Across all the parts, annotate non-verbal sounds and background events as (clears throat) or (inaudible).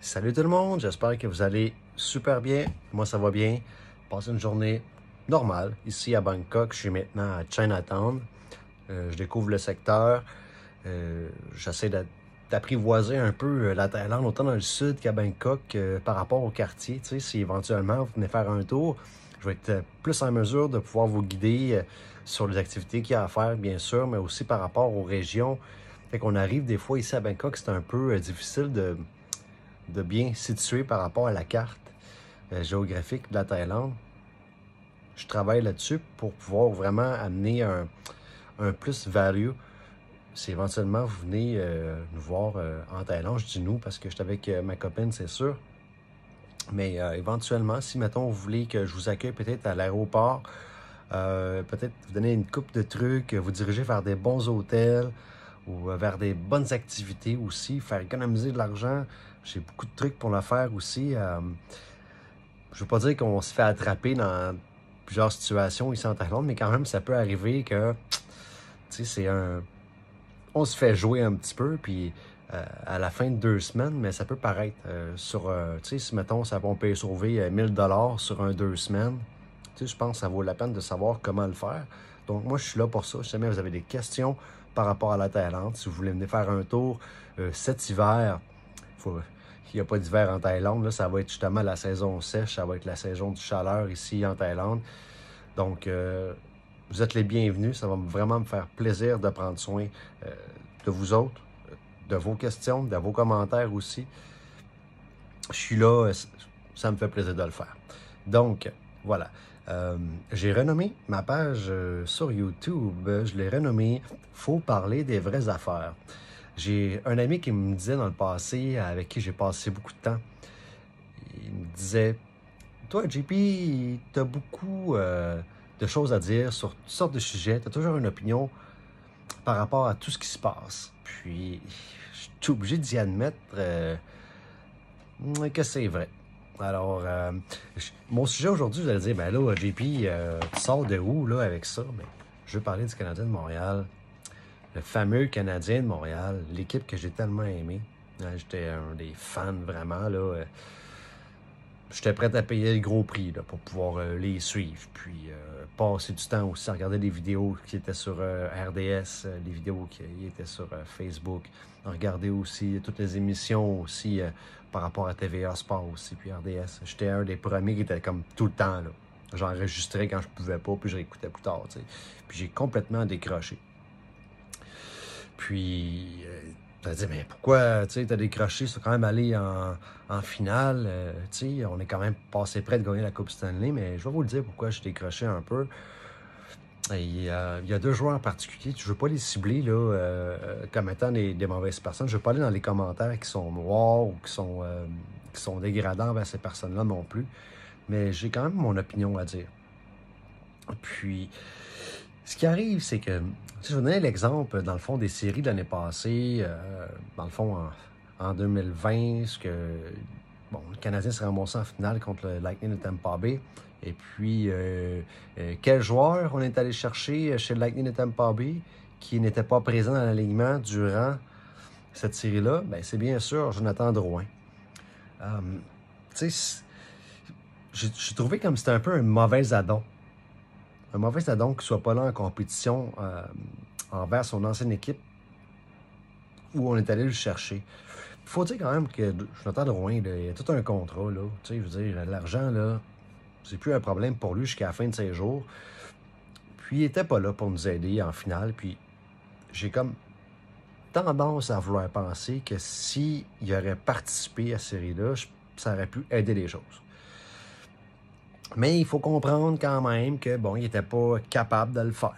Salut tout le monde, j'espère que vous allez super bien. Moi, ça va bien. passe une journée normale ici à Bangkok. Je suis maintenant à Chinatown. Euh, je découvre le secteur. Euh, j'essaie d'apprivoiser un peu euh, la Thaïlande, autant dans le sud qu'à Bangkok, par rapport au quartier. si éventuellement vous venez faire un tour, je vais être plus en mesure de pouvoir vous guider sur les activités qu'il y a à faire, bien sûr, mais aussi par rapport aux régions. Fait qu'on arrive des fois ici à Bangkok, c'est un peu difficile de de bien situé par rapport à la carte euh, géographique de la Thaïlande. Je travaille là-dessus pour pouvoir vraiment amener un, plus value. Si éventuellement vous venez euh, nous voir euh, en Thaïlande, je dis nous parce que je suis avec ma copine, c'est sûr. Mais éventuellement, si mettons vous voulez que je vous accueille peut-être à l'aéroport, peut-être vous donner une coupe de trucs, vous diriger vers des bons hôtels, ou vers des bonnes activités aussi, faire économiser de l'argent. J'ai beaucoup de trucs pour le faire aussi. Euh, je veux pas dire qu'on se fait attraper dans plusieurs situations ici en Thaïlande, mais quand même, ça peut arriver que, tu sais, c'est un... On se fait jouer un petit peu, puis euh, à la fin de deux semaines, mais ça peut paraître euh, sur, tu sais, si mettons, ça, on peut sauver 1000 dollars sur un deux semaines, tu sais, je pense que ça vaut la peine de savoir comment le faire. Donc, moi, je suis là pour ça. Si jamais vous avez des questions, par rapport à la Thaïlande. Si vous voulez venir faire un tour euh, cet hiver, il n'y a pas d'hiver en Thaïlande. ça va être justement la saison sèche, ça va être la saison du chaleur ici en Thaïlande. Donc, euh, vous êtes les bienvenus. Ça va vraiment me faire plaisir de prendre soin euh, de vous autres, de vos questions, de vos commentaires aussi. Je suis là, ça me fait plaisir de le faire. Donc, voilà. Euh, j'ai renommé ma page euh, sur YouTube, je l'ai renommée Faut parler des vraies affaires. J'ai un ami qui me disait dans le passé, avec qui j'ai passé beaucoup de temps, il me disait Toi, JP, t'as beaucoup euh, de choses à dire sur toutes sortes de sujets, t'as toujours une opinion par rapport à tout ce qui se passe. Puis, je suis obligé d'y admettre que c'est vrai. Alors, euh, mon sujet aujourd'hui, vous allez dire, ben là, JP, euh, tu sors de où là, avec ça? mais ben, je veux parler du Canadien de Montréal, le fameux Canadien de Montréal, l'équipe que j'ai tellement aimée. Hein, j'étais un des fans vraiment. là. Euh, j'étais prêt à payer le gros prix pour pouvoir euh, les suivre. Puis euh, passer du temps aussi à regarder les vidéos qui étaient sur euh, RDS, les vidéos qui étaient sur Facebook. Regarder aussi toutes les émissions aussi par rapport à TVA Sport aussi, puis RDS. J'étais un des premiers qui était comme tout le temps là. J'enregistrais quand je pouvais pas, puis je plus tard. Puis j'ai complètement décroché. Puis tu dit, mais pourquoi tu as décroché, sur quand même aller en, finale. Euh, tu on est quand même passé près de gagner la Coupe Stanley, mais je vais vous le dire pourquoi j'ai décroché un peu. Euh, il y a deux joueurs en particulier, je ne veux pas les cibler là, euh, comme étant des, mauvaises personnes. Je ne veux pas aller dans les commentaires qui sont noirs ou qui sont, qui sont dégradants vers ces personnes-là non plus. Mais j'ai quand même mon opinion à dire. Puis, ce qui arrive, c'est que, si je vous donnais l'exemple, dans le fond, des séries de l'année passée, euh, dans le fond, en, 2020, ce que, bon, le Canadien se remboursé en finale contre le Lightning de Tampa Bay. Et puis, euh, euh, quel joueur on est allé chercher chez le Lightning de Tampa Bay qui n'était pas présent dans l'alignement durant cette série-là? Ben, c'est bien sûr Jonathan Drouin. tu sais, j'ai trouvé comme c'était un peu un mauvais addon un mauvais donc qu'il ne soit pas là en compétition euh, envers son ancienne équipe où on est allé le chercher. Il faut dire quand même que je de loin. il y a tout un contrat. Là. je veux dire, l'argent, là, c'est plus un problème pour lui jusqu'à la fin de ses jours. Puis il n'était pas là pour nous aider en finale. Puis j'ai comme tendance à vouloir penser que s'il si aurait participé à cette série-là, ça aurait pu aider les choses. Mais il faut comprendre quand même que, bon, il n'était pas capable de le faire.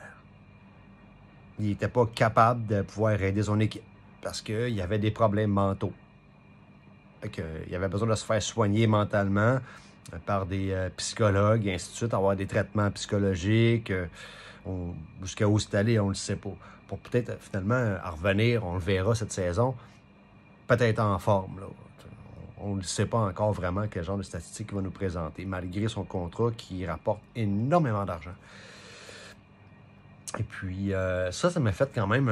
Il n'était pas capable de pouvoir aider son équipe parce qu'il y avait des problèmes mentaux. il avait besoin de se faire soigner mentalement euh, par des euh, psychologues et ainsi de suite, avoir des traitements psychologiques. Jusqu'à où c'est allé, on ne le sait pas. Pour peut-être euh, finalement revenir, on le verra cette saison, peut-être en forme. Là on ne sait pas encore vraiment quel genre de statistiques il va nous présenter, malgré son contrat qui rapporte énormément d'argent. Et puis, euh, ça, ça m'a fait quand même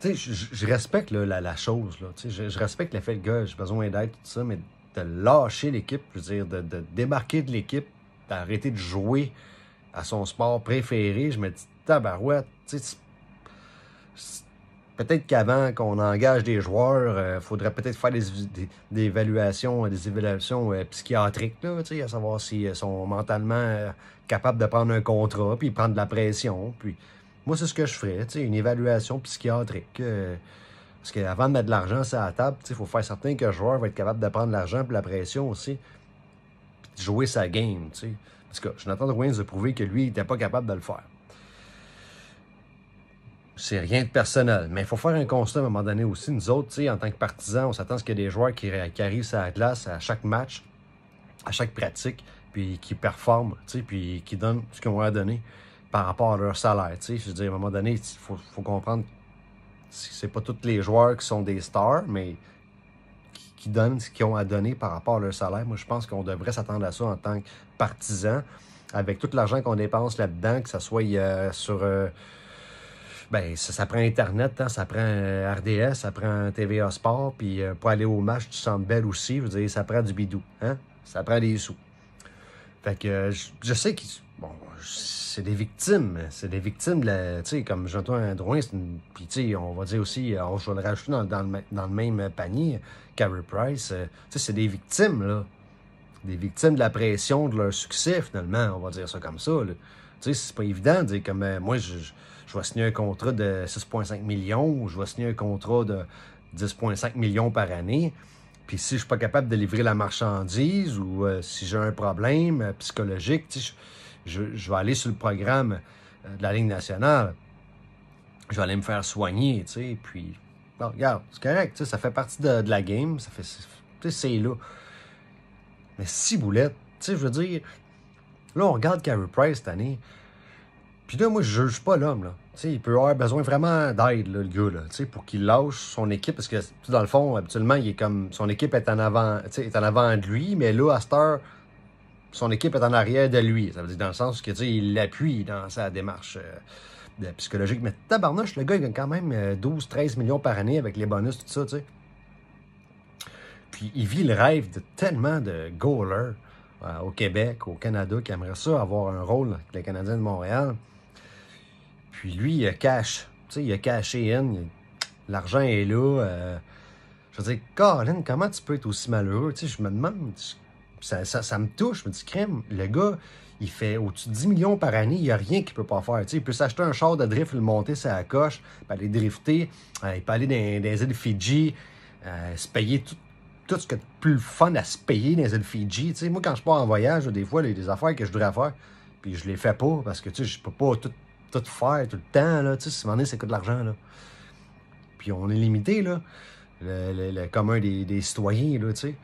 Tu sais, je respecte la, chose. Je respecte le de que, gars, j'ai besoin d'aide, tout ça, mais de lâcher l'équipe, je veux dire, de, débarquer de l'équipe, d'arrêter de jouer à son sport préféré, je me dis, tabarouette, tu sais, peut-être qu'avant qu'on engage des joueurs, il euh, faudrait peut-être faire des, évaluations, des évaluations euh, psychiatriques, là, à savoir s'ils euh, sont mentalement capables de prendre un contrat, puis prendre de la pression. Puis moi, c'est ce que je ferais, une évaluation psychiatrique. parce qu'avant de mettre de l'argent sur la table, il faut faire certain que le joueur va être capable de prendre l'argent puis la pression aussi, de jouer sa game. En Parce que je n'attends rien de prouver que lui, il n'était pas capable de le faire c'est rien de personnel. Mais il faut faire un constat à un moment donné aussi. Nous autres, en tant que partisans, on s'attend à ce qu'il y ait des joueurs qui, arrivent sur la glace à chaque match, à chaque pratique, puis qui performent, puis qui donnent ce qu'on à donner par rapport à leur salaire. Je veux dire, à un moment donné, il faut, comprendre que c'est pas tous les joueurs qui sont des stars, mais qui, donnent ce qu'ils ont à donner par rapport à leur salaire. Moi, je pense qu'on devrait s'attendre à ça en tant que partisans, avec tout l'argent qu'on dépense là-dedans, que ce soit euh, sur... Euh, ben ça, prend Internet, hein, ça prend euh, RDS, ça prend TVA Sport, puis euh, pour aller au match du Centre Bell aussi, je dire, ça prend du bidou, hein? Ça prend des sous. Fait que euh, je, sais que bon, c'est des victimes, c'est des victimes de la, tu sais, comme j'entends Drouin, puis tu sais, on va dire aussi, on, je le rajouter dans, le, même panier, Carey Price, tu sais, c'est des victimes, là. Des victimes de la pression de leur succès, finalement, on va dire ça comme ça, Tu sais, c'est pas évident, dire comme, moi, je je vais signer un contrat de 6,5 millions ou je vais signer un contrat de 10,5 millions par année. Puis si je suis pas capable de livrer la marchandise ou euh, si j'ai un problème euh, psychologique, je, vais aller sur le programme euh, de la ligne nationale. Je vais aller me faire soigner, tu Puis, regarde, c'est correct, ça fait partie de, la game. Ça fait, c'est là. Mais si boulette, tu sais, je veux dire, là, on regarde Carey Price cette année. Puis là, moi, je juge pas l'homme, là. il peut avoir besoin vraiment d'aide, le gars, là, pour qu'il lâche son équipe, parce que dans le fond, habituellement, il est comme son équipe est en avant, est en avant de lui, mais là, à cette heure, son équipe est en arrière de lui. Ça veut dire dans le sens que il l'appuie dans sa démarche euh, psychologique. Mais tabarnouche, le gars, il gagne quand même 12-13 euh, millions par année avec les bonus, tout ça, tu Puis il vit le rêve de tellement de goalers euh, au Québec, au Canada, qui aimeraient ça avoir un rôle avec les Canadiens de Montréal. Puis lui, il cache. Tu sais, il a caché in. L'argent est là. Euh, je veux dire, Colin, comment tu peux être aussi malheureux? Tu sais, je me demande. Ça, ça, me touche. Je me dis, crème, le gars, il fait au-dessus de 10 millions par année. Il n'y a rien qu'il ne peut pas faire. Tu sais, il peut s'acheter un char de drift, le monter sur la coche, aller drifter. Euh, il peut aller dans, les îles Fidji, euh, se payer tout, tout ce que plus fun à se payer dans les îles Fidji. Tu sais, moi, quand je pars en voyage, des fois, il y a des affaires que je voudrais faire, puis je les fais pas parce que tu sais, je peux pas tout tout faire tout le temps. Là. Tu sais, si matin ça coûte de l'argent. Là. Puis on est limité, là. Le, le, commun des, des, citoyens, là, tu sais.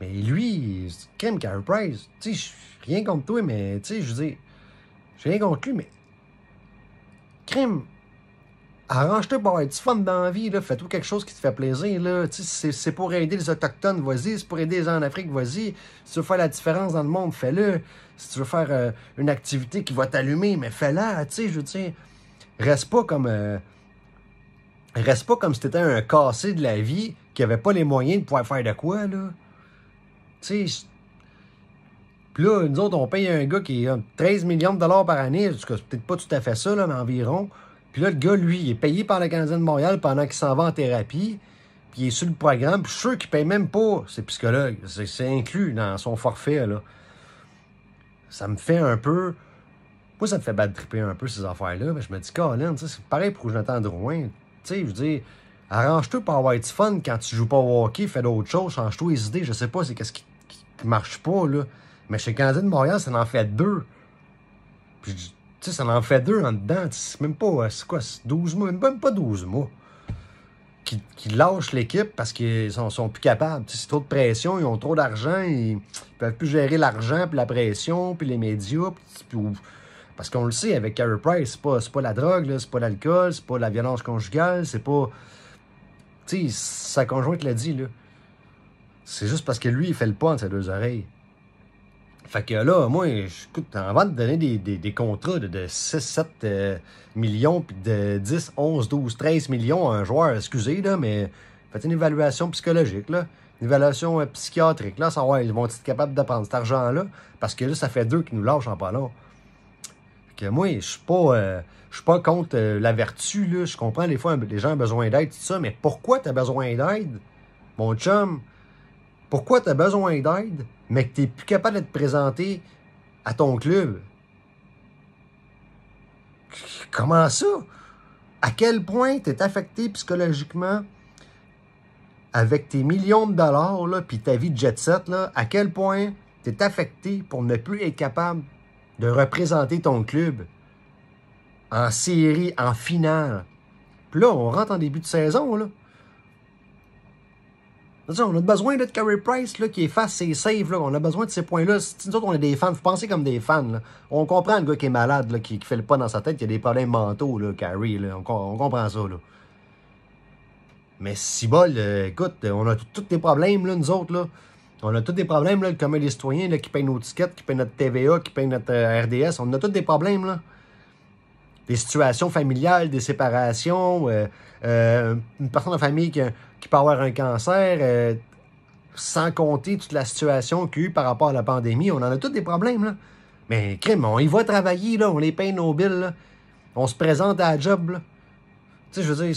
Mais lui, Kim Carey Price, tu sais, rien contre toi, mais tu sais, je veux dire, j'ai rien contre lui, mais crime, arrange-toi pour avoir du fun dans la vie, fais-toi quelque chose qui te fait plaisir. Là. C'est, pour aider les Autochtones, vas-y. C'est pour aider les gens en Afrique, vas-y. Si tu veux faire la différence dans le monde, fais-le. Si tu veux faire euh, une activité qui va t'allumer, mais fais-la, tu sais, je veux Reste pas comme... Euh, reste pas comme si t'étais un cassé de la vie qui avait pas les moyens de pouvoir faire de quoi, là. Tu là, nous autres, on paye un gars qui a 13 millions de dollars par année, peut-être pas tout à fait ça, mais environ puis là, le gars, lui, est payé par le Canadien de Montréal pendant qu'il s'en va en thérapie. Puis il est sur le programme. Puis je suis sûr qu'il paye même pas ses psychologues. C'est inclus dans son forfait, là. Ça me fait un peu. Moi, ça me fait bad tripper un peu, ces affaires-là. Mais je me dis, Colin, c'est pareil pour Jonathan Drouin. Tu sais, je veux dire, arrange-toi pour avoir du fun quand tu joues pas au hockey, fais d'autres choses, change-toi les idées. Je sais pas, c'est qu'est-ce qui, marche pas, là. Mais chez le Canadien de Montréal, ça en fait deux. Puis tu sais, ça en fait deux en dedans. même pas, euh, c'est quoi, 12 mois, même pas 12 mois. Qui, qui lâchent l'équipe parce qu'ils sont, sont plus capables. c'est trop de pression, ils ont trop d'argent, ils peuvent plus gérer l'argent, puis la pression, puis les médias. parce qu'on le sait, avec Carrie Price, c'est pas, pas la drogue, c'est pas l'alcool, c'est pas la violence conjugale, c'est pas. Tu sais, sa conjointe l'a dit, là. C'est juste parce que lui, il fait le pas entre ses deux oreilles. Fait que là, moi, écoute, avant de donner des, des, contrats de, 6, 7 euh, millions, puis de 10, 11, 12, 13 millions à un joueur, excusez, là, mais faites une évaluation psychologique, là, une évaluation euh, psychiatrique, là, savoir, ils vont être capables de prendre cet argent-là, parce que là, ça fait deux qui nous lâchent en pas Fait que moi, je suis pas, euh, je suis pas contre la vertu, là, je comprends, des fois, les gens ont besoin d'aide, tout ça, mais pourquoi tu as besoin d'aide, mon chum? Pourquoi tu as besoin d'aide, mais que tu n'es plus capable de te présenter à ton club? Comment ça? À quel point tu es affecté psychologiquement avec tes millions de dollars, puis ta vie de jet set, là, à quel point tu es affecté pour ne plus être capable de représenter ton club en série, en finale? Puis là, on rentre en début de saison, là. On a besoin de Carey Price là, qui est ses saves. Là. On a besoin de ces points-là. nous autres, on est des fans, vous pensez comme des fans. On comprend le gars qui est malade, qui, fait le pas dans sa tête, qui a des problèmes mentaux, là, Là. On, comprend ça. Là. Mais si bol, euh, écoute, on a tous des problèmes, là, nous autres. Là. On a tous des problèmes, là, comme les citoyens qui payent nos tickets, qui payent notre TVA, qui payent notre euh, RDS. On a tous des problèmes. là des situations familiales, des séparations, euh, une personne de famille qui qui peut avoir un cancer, euh, sans compter toute la situation qu'il y a eu par rapport à la pandémie. On en a tous des problèmes, là. Mais crime, on y va travailler, là, on les paye nos billes, là. On se présente à la job, là. Tu sais, je veux dire,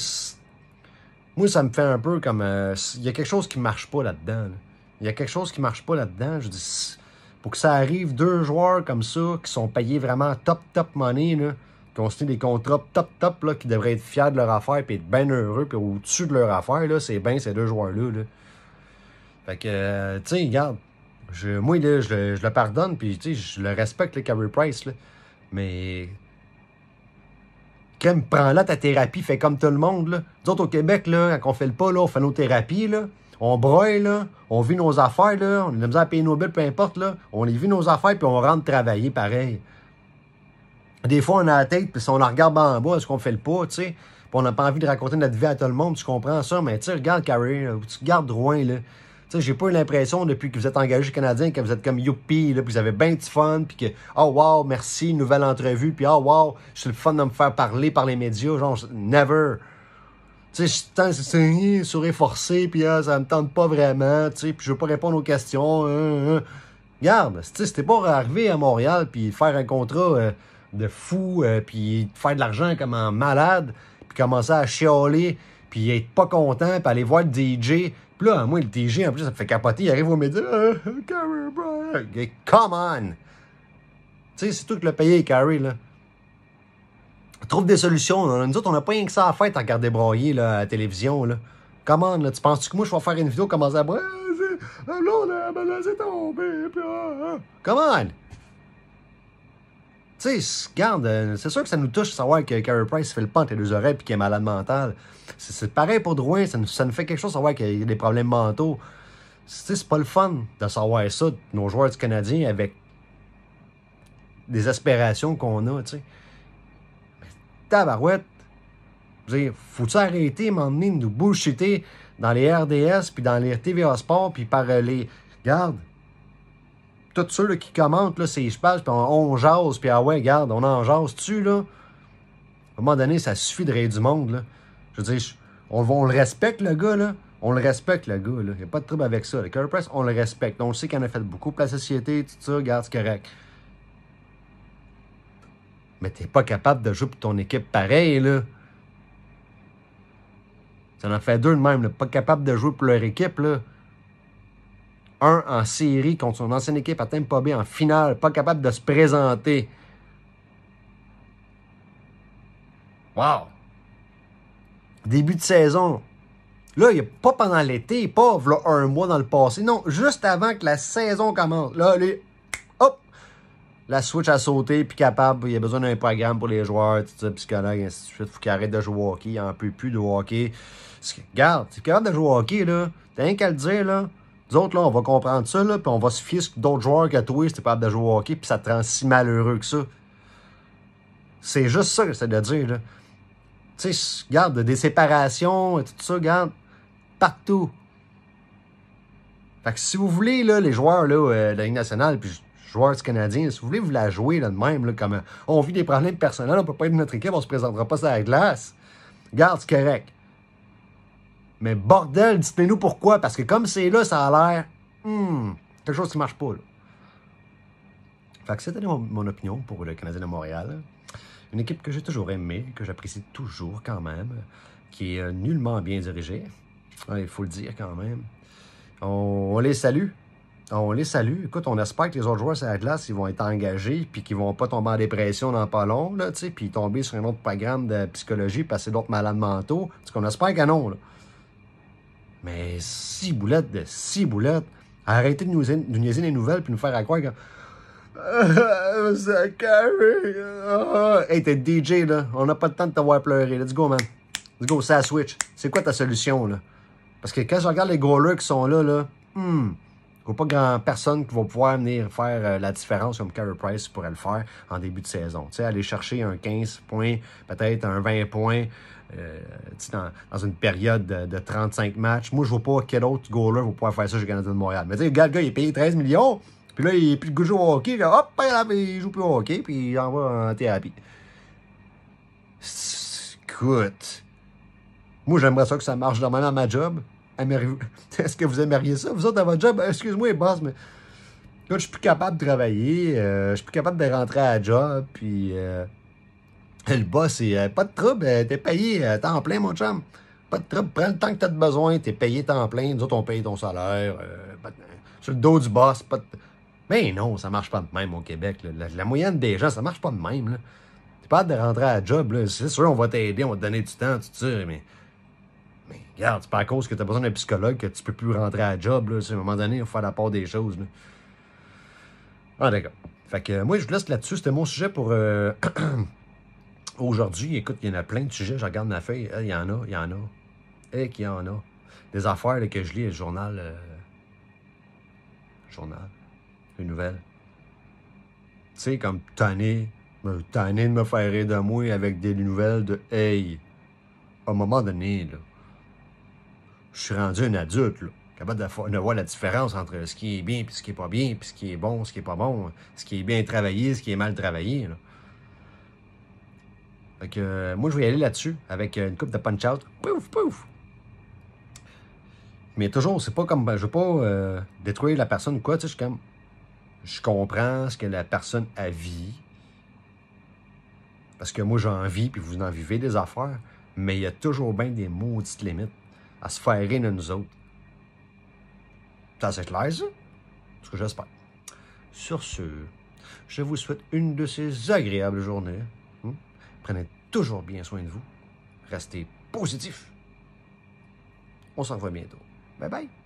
moi, ça me fait un peu comme... Euh, il y a quelque chose qui marche pas là-dedans, Il y a quelque chose qui marche pas là-dedans. Je dis, pour que ça arrive, deux joueurs comme ça, qui sont payés vraiment top, top money, là, qui ont signé des contrats top top, là, qui devraient être fiers de leur affaire, puis être bien heureux, puis au-dessus de leur affaire, là, c'est bien ces deux joueurs-là. Fait que, euh, tu sais, regarde, moi, je, le pardonne, puis, je le respecte, le Carey Price, là, mais crème, prends là ta thérapie, fait comme tout le monde. Là. Nous autres, au Québec, là, quand on fait le pas, on fait nos thérapies, on broye, on vit nos affaires, là, on a besoin de payer nos billes, peu importe, là, on les vit nos affaires, puis on rentre travailler pareil. Des fois, on a la tête, puis si on la regarde en bas, est-ce qu'on fait le pas, tu sais? on n'a pas envie de raconter notre vie à tout le monde, tu comprends ça, mais tu regarde Carré, tu regardes droit, là. Tu sais, j'ai pas eu l'impression, depuis que vous êtes engagé Canadien, que vous êtes comme youpi, là, puis vous avez bien du fun, puis que, oh wow, merci, nouvelle entrevue, puis oh wow, c'est le fun de me faire parler par les médias, genre, never. Tu sais, c'est sourire forcé, puis ah, ça me tente pas vraiment, tu sais, puis je veux pas répondre aux questions, hein, hein. Regarde, c'était pas arrivé à Montréal, puis faire un contrat. Euh, de fou, euh, puis faire de l'argent comme un malade, puis commencer à chialer, puis être pas content, puis aller voir le DJ. Puis là, moi, le DJ, en plus, ça me fait capoter. Il arrive au média. Euh, come on! Tu sais, c'est tout qui le payé, Carrie, là. Trouve des solutions. Là. Nous autres, on n'a pas rien que ça à faire en regarder broyer là, à la télévision. Là. Come on, là. Tu penses-tu que moi, je vais faire une vidéo commencer à broyer? Là, Come on! Tu sais, garde, euh, c'est sûr que ça nous touche de savoir que Carey Price fait le pont entre les deux oreilles puis qu'il est malade mental. C'est pareil pour Drouin, ça nous, fait quelque chose de savoir qu'il y a des problèmes mentaux. C'est pas le fun de savoir ça, nos joueurs du Canadien, avec des aspirations qu'on a, tu sais. Mais tabarouette, faut-tu arrêter, m'emmener, nous bullshiter dans les RDS, puis dans les TVA Sports, puis par euh, les... Garde, tous ceux qui commentent, là, c'est je passe, puis on, jase, puis ah ouais, regarde, on en jase tu là. À un moment donné, ça suffit de rêver du monde, là. Je veux dire, on, le respecte, le gars, là. On le respecte, le gars, là. Il n'y a pas de trouble avec ça. Le Curry Press, on le respecte. On sait qu'il en a fait beaucoup pour la société, tout ça, regarde, c'est correct. Mais t'es pas capable de jouer pour ton équipe pareil, là. Ça en fait deux de même, là. Pas capable de jouer pour leur équipe, là. Un en série contre son ancienne équipe à Tampa Bay en finale, pas capable de se présenter. Wow! Début de saison. Là, il a pas pendant l'été, pas un mois dans le passé. Non, juste avant que la saison commence. Là, lui, hop! La switch a sauté, puis capable, il y a besoin d'un programme pour les joueurs, tout ça, psychologue, ainsi de suite. Faut qu'il arrête de jouer au hockey, il n'en peut plus de hockey. Regarde, tu es capable de jouer au hockey, là. T'as rien qu'à le dire, là. Nous là, on va comprendre ça, là, puis on va se fier que d'autres joueurs qu'à toi, si pas capable de jouer au hockey, puis ça te rend si malheureux que ça. C'est juste ça que c'est de dire, là. Tu sais, regarde, des séparations et tout ça, regarde, partout. Fait que si vous voulez, là, les joueurs là, euh, de la Ligue nationale, puis joueurs canadiens, si vous voulez vous la jouer là, de même, là, comme euh, on vit des problèmes personnels, on peut pas être notre équipe, on se présentera pas sur la glace. Garde, c'est correct. Mais bordel, dites-nous pourquoi, parce que comme c'est là, ça a l'air, hmm, quelque chose qui marche pas. Là. Fait que c'était mon, opinion pour le Canadien de Montréal. Une équipe que j'ai toujours aimée, que j'apprécie toujours quand même, qui est euh, nullement bien dirigée. Il faut le dire quand même. On, les salue. On les salue. Écoute, on espère que les autres joueurs sur la glace, vont être engagés, puis qu'ils vont pas tomber en dépression dans pas long, là, puis tomber sur un autre programme de psychologie, passer d'autres malades mentaux. ce qu'on espère que non, là. Mais six boulettes de six boulettes. Arrêtez de nous, niaiser les nouvelles puis nous faire à croire que. (laughs) Ah. hey, t'es DJ, là. On n'a pas le temps de t'avoir pleuré. Let's go, man. Let's go, ça Switch. C'est quoi ta solution, là? Parce que quand je regarde les gros qui sont là, là, hmm, il n'y a pas grand personne qui va pouvoir venir faire euh, la différence comme Carey Price pourrait le faire en début de saison. Tu sais, aller chercher un 15 points, peut-être un 20 points euh, tu dans, une période de, 35 matchs. Moi, je ne vois pas quel autre goaler va pouvoir faire ça chez le Canadien de Montréal. Mais tu sais, le gars, il est 13 millions, puis là, il est plus goût au hockey. hop, il joue plus au hockey, puis il envoie en thérapie. Écoute, moi, j'aimerais ça que ça marche normalement dans ma job. (laughs) Est-ce que vous aimeriez ça? Vous autres, dans votre job, ben, excuse-moi, boss, mais je suis plus capable de travailler, euh, je suis plus capable de rentrer à job, puis euh, le boss, c'est pas de trouble, euh, t'es payé temps plein, mon chum. Pas de trouble, prends le temps que tu as besoin, t'es payé temps plein, nous autres, on paye ton salaire, sur le dos du boss, pas de... Mais non, ça marche pas de même au Québec. La, moyenne des gens, ça marche pas de même. T'es pas hâte de rentrer à la job, c'est sûr, on va t'aider, on va te donner du temps, tu ça, mais regarde, c'est pas à cause que t'as besoin d'un psychologue que tu peux plus rentrer à job. Là. À un moment donné, il faut faire la part des choses. Là. Ah, d'accord. Fait que euh, moi, je vous laisse là-dessus. C'était mon sujet pour euh, (clears throat) aujourd'hui. Écoute, il y en a plein de sujets. Je regarde ma feuille. Eh, il y en a, il y en a. Et eh, y en a. Des affaires que je lis, le journal. Euh, journal. Les nouvelles. Tu sais, comme tanné. Tanné de me faire rire de moi avec des nouvelles de Hey. À un moment donné, là je suis rendu un adulte, là, capable de, voir la différence entre ce qui est bien et ce qui est pas bien, puis ce qui est bon, ce qui est pas bon, ce qui est bien travaillé, ce qui est mal travaillé. Là. que euh, moi, je vais y aller là-dessus avec une coupe de punch-out. Pouf, pouf! Mais toujours, c'est pas comme. Ben, je veux pas euh, détruire la personne ou quoi, tu sais, je comme. Je comprends ce que la personne a vie. Parce que moi, j'ai envie, puis vous en vivez des affaires. Mais il y a toujours bien des maudites limites à se faire rire de nous autres. C'est clair, Ce que j'espère. Sur ce, je vous souhaite une de ces agréables journées. Hein? Prenez toujours bien soin de vous. Restez positif. On s'en revoit bientôt. Bye bye.